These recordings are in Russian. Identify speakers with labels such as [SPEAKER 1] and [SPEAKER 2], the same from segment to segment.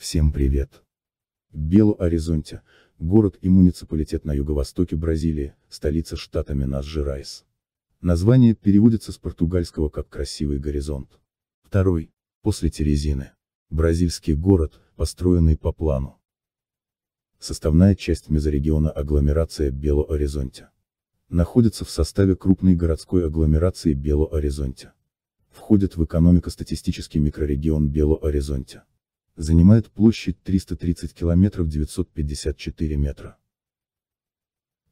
[SPEAKER 1] Всем привет! белу аризонте город и муниципалитет на юго-востоке Бразилии, столица штата Минас-Жерайс. Название переводится с португальского как «красивый горизонт». Второй, после Терезины. Бразильский город, построенный по плану. Составная часть мезорегиона агломерация бело аризонте Находится в составе крупной городской агломерации бело аризонте Входит в экономико-статистический микрорегион бело аризонте занимает площадь 330 километров 954 метра.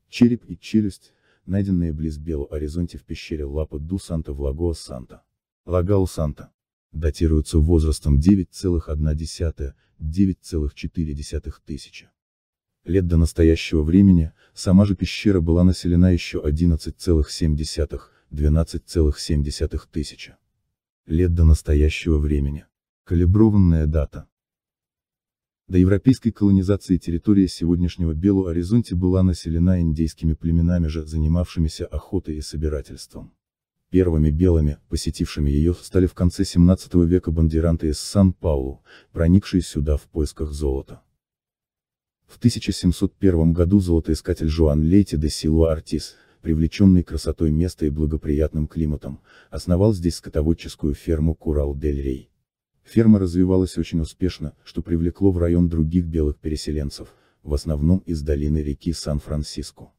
[SPEAKER 1] Череп и челюсть, найденные близ Белу Оризонте в пещере Лапа Ду Санта в Лагоа Санта. Лагао Санта. Датируются возрастом 9,1-9,4 тысячи. Лет до настоящего времени, сама же пещера была населена еще 11,7-12,7 тысячи. Лет до настоящего времени. Калиброванная дата. До европейской колонизации территория сегодняшнего Белу Оризонте была населена индейскими племенами же, занимавшимися охотой и собирательством. Первыми белыми, посетившими ее, стали в конце 17 века бандеранты из Сан-Паулу, проникшие сюда в поисках золота. В 1701 году золотоискатель Жуан Лейти де Силуа Артис, привлеченный красотой места и благоприятным климатом, основал здесь скотоводческую ферму Курал-дель-Рей. Ферма развивалась очень успешно, что привлекло в район других белых переселенцев, в основном из долины реки Сан-Франциско.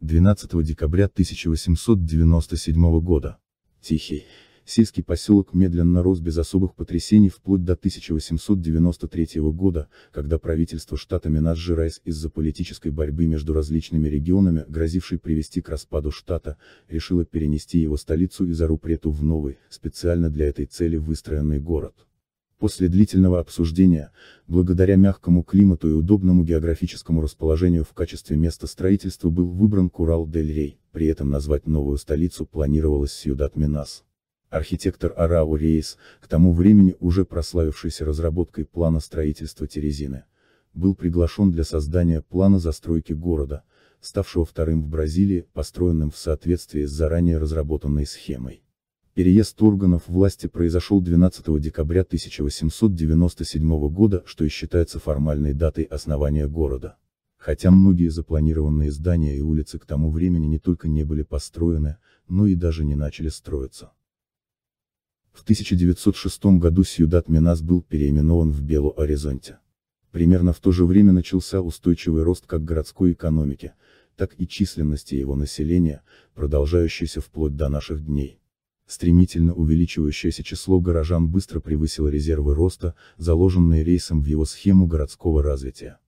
[SPEAKER 1] 12 декабря 1897 года. Тихий, Сельский поселок медленно рос без особых потрясений вплоть до 1893 года, когда правительство штата Минас-Жерайс из-за политической борьбы между различными регионами, грозившей привести к распаду штата, решило перенести его столицу из Арупрету в новый, специально для этой цели выстроенный город. После длительного обсуждения, благодаря мягкому климату и удобному географическому расположению в качестве места строительства был выбран Курал-дель-Рей, при этом назвать новую столицу планировалось Сьюдат-Минас. Архитектор Арау Рейс, к тому времени уже прославившийся разработкой плана строительства Терезины, был приглашен для создания плана застройки города, ставшего вторым в Бразилии, построенным в соответствии с заранее разработанной схемой. Переезд органов власти произошел 12 декабря 1897 года, что и считается формальной датой основания города. Хотя многие запланированные здания и улицы к тому времени не только не были построены, но и даже не начали строиться. В 1906 году Сьюдат Минас был переименован в Белу-Оризонте. Примерно в то же время начался устойчивый рост как городской экономики, так и численности его населения, продолжающийся вплоть до наших дней. Стремительно увеличивающееся число горожан быстро превысило резервы роста, заложенные рейсом в его схему городского развития.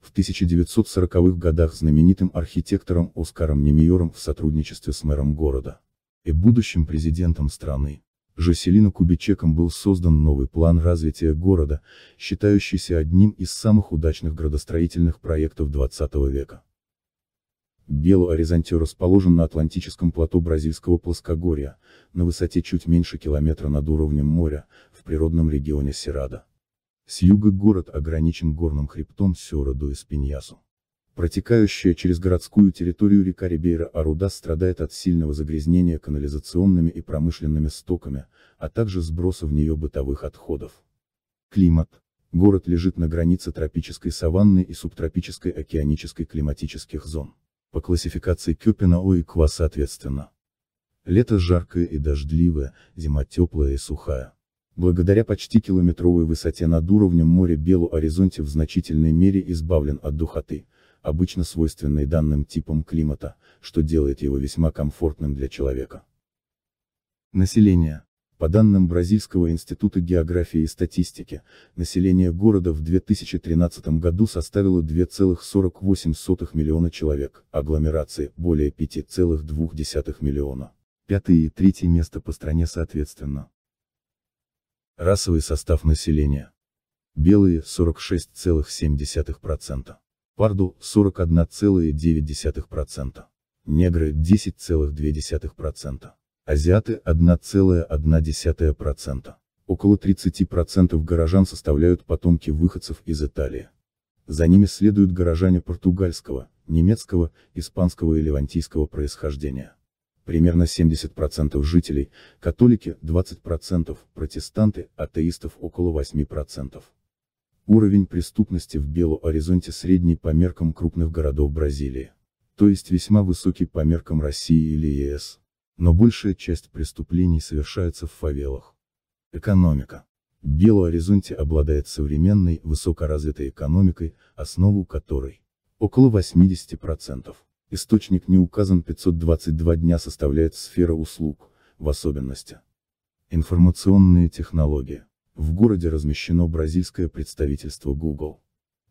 [SPEAKER 1] В 1940-х годах знаменитым архитектором Оскаром Немиором в сотрудничестве с мэром города и будущим президентом страны, Жоселина Кубичеком был создан новый план развития города, считающийся одним из самых удачных градостроительных проектов 20 века. Бело-Оризонте расположен на Атлантическом плато бразильского плоскогорья, на высоте чуть меньше километра над уровнем моря, в природном регионе Серада. С юга город ограничен горным хребтом Сёраду и Спиньясу. Протекающая через городскую территорию река Рибейра-Аруда страдает от сильного загрязнения канализационными и промышленными стоками, а также сброса в нее бытовых отходов. Климат. Город лежит на границе тропической саванны и субтропической океанической климатических зон. По классификации Кёпина и Ква соответственно. Лето жаркое и дождливое, зима теплая и сухая. Благодаря почти километровой высоте над уровнем моря Белу Оризонте в значительной мере избавлен от духоты, обычно свойственной данным типам климата, что делает его весьма комфортным для человека. Население. По данным Бразильского института географии и статистики, население города в 2013 году составило 2,48 миллиона человек, агломерации – более 5,2 миллиона. Пятое и третье место по стране соответственно. Расовый состав населения. Белые – 46,7% парду 41,9%, негры 10,2%, азиаты 1,1%. Около 30% горожан составляют потомки выходцев из Италии. За ними следуют горожане португальского, немецкого, испанского и левантийского происхождения. Примерно 70% жителей, католики, 20%, протестанты, атеистов около 8%. Уровень преступности в Белу-Оризонте средний по меркам крупных городов Бразилии. То есть весьма высокий по меркам России или ЕС. Но большая часть преступлений совершается в фавелах. Экономика. Белу-Оризонте обладает современной, высокоразвитой экономикой, основу которой – около 80%. Источник не указан 522 дня составляет сфера услуг, в особенности. Информационные технологии. В городе размещено бразильское представительство Google.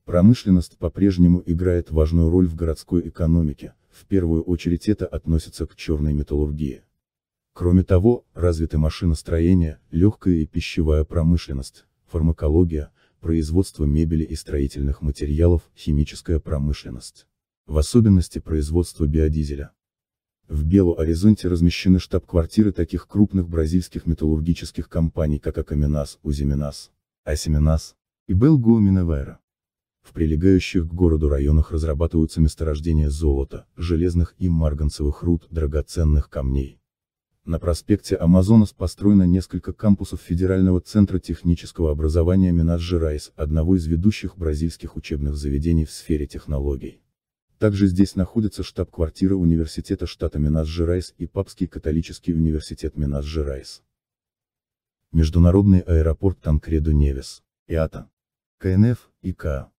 [SPEAKER 1] Промышленность по-прежнему играет важную роль в городской экономике, в первую очередь это относится к черной металлургии. Кроме того, развиты машиностроение, легкая и пищевая промышленность, фармакология, производство мебели и строительных материалов, химическая промышленность. В особенности производство биодизеля. В Белу-Оризонте размещены штаб-квартиры таких крупных бразильских металлургических компаний как Акаминас, Узиминас, Асиминас и Белгоу Миневера. В прилегающих к городу районах разрабатываются месторождения золота, железных и марганцевых руд, драгоценных камней. На проспекте Амазонас построено несколько кампусов Федерального центра технического образования Минас Жерайс, одного из ведущих бразильских учебных заведений в сфере технологий. Также здесь находится штаб-квартира университета штата Минас-Жерайс и Папский католический университет Минас-Жерайс. Международный аэропорт Танкреду невис ИАТА, КНФ, ИКА,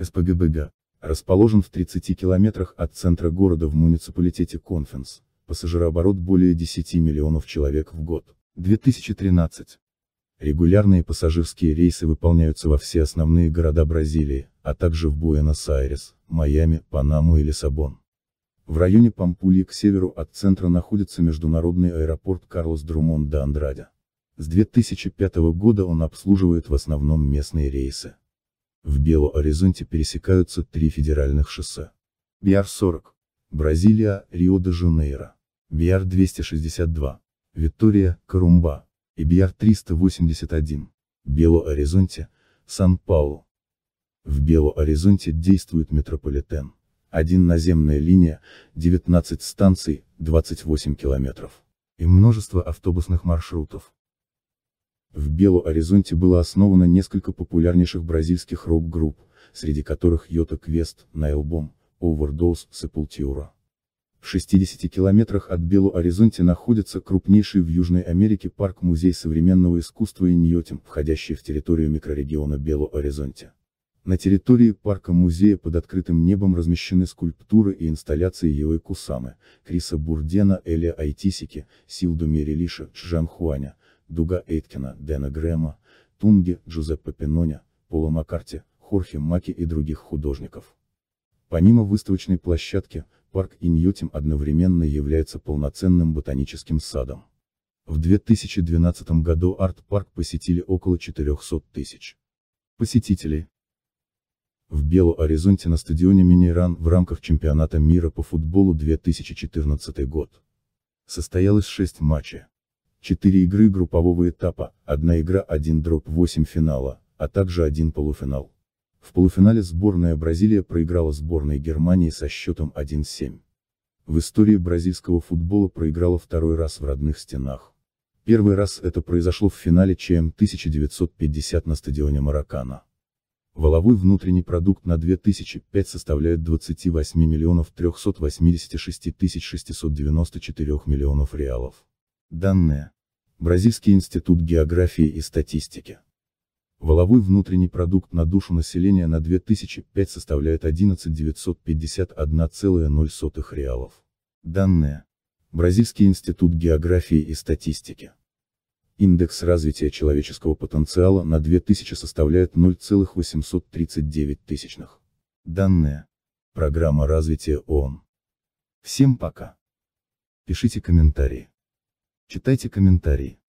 [SPEAKER 1] СПГБГ, расположен в 30 километрах от центра города в муниципалитете Конфенс, пассажирооборот более 10 миллионов человек в год. 2013. Регулярные пассажирские рейсы выполняются во все основные города Бразилии, а также в Буэнос-Айрес, Майами, Панаму и Лиссабон. В районе Пампульи к северу от центра находится международный аэропорт Карлос Друмон де Андрадя. С 2005 года он обслуживает в основном местные рейсы. В Бело-Оризонте пересекаются три федеральных шоссе. БР-40. Бразилия, Рио-де-Жанейро. БР-262. Витория, Карумба. EBR 381, Бело-Оризонте, Сан-Паулу. В Бело-Оризонте действует метрополитен. Один наземная линия, 19 станций, 28 километров. И множество автобусных маршрутов. В Бело-Оризонте было основано несколько популярнейших бразильских рок-групп, среди которых Йота Квест, Найлбом, Overdose, Sepultura. В 60 километрах от Белу-Аризонте находится крупнейший в Южной Америке парк-музей современного искусства и Иньотим, входящий в территорию микрорегиона Белу-Аризонте. На территории парка-музея под открытым небом размещены скульптуры и инсталляции Йоэ Кусамы, Криса Бурдена, Эля Айтисики, Силду Мерилиша, Чжан Хуаня, Дуга Эйткина, Дэна Грэма, Тунги, Джузеппе Пиноня, Пола Маккарти, Хорхе Маки и других художников. Помимо выставочной площадки, парк и Ньютим одновременно являются полноценным ботаническим садом. В 2012 году арт-парк посетили около 400 тысяч посетителей. В Белу-Оризонте на стадионе Минеран в рамках чемпионата мира по футболу 2014 год состоялось 6 матчей. 4 игры группового этапа, 1 игра 1 дроп 8 финала, а также 1 полуфинал. В полуфинале сборная Бразилия проиграла сборной Германии со счетом 1-7. В истории бразильского футбола проиграла второй раз в родных стенах. Первый раз это произошло в финале ЧМ 1950 на стадионе Маракана. Воловой внутренний продукт на 2005 составляет 28 миллионов 386 тысяч 694 миллионов реалов. Данные. Бразильский институт географии и статистики. Воловой внутренний продукт на душу населения на 2005 составляет 11951,0 реалов. Данные. Бразильский институт географии и статистики. Индекс развития человеческого потенциала на 2000 составляет 0,839 тысячных. Данные. Программа развития ООН. Всем пока. Пишите комментарии. Читайте комментарии.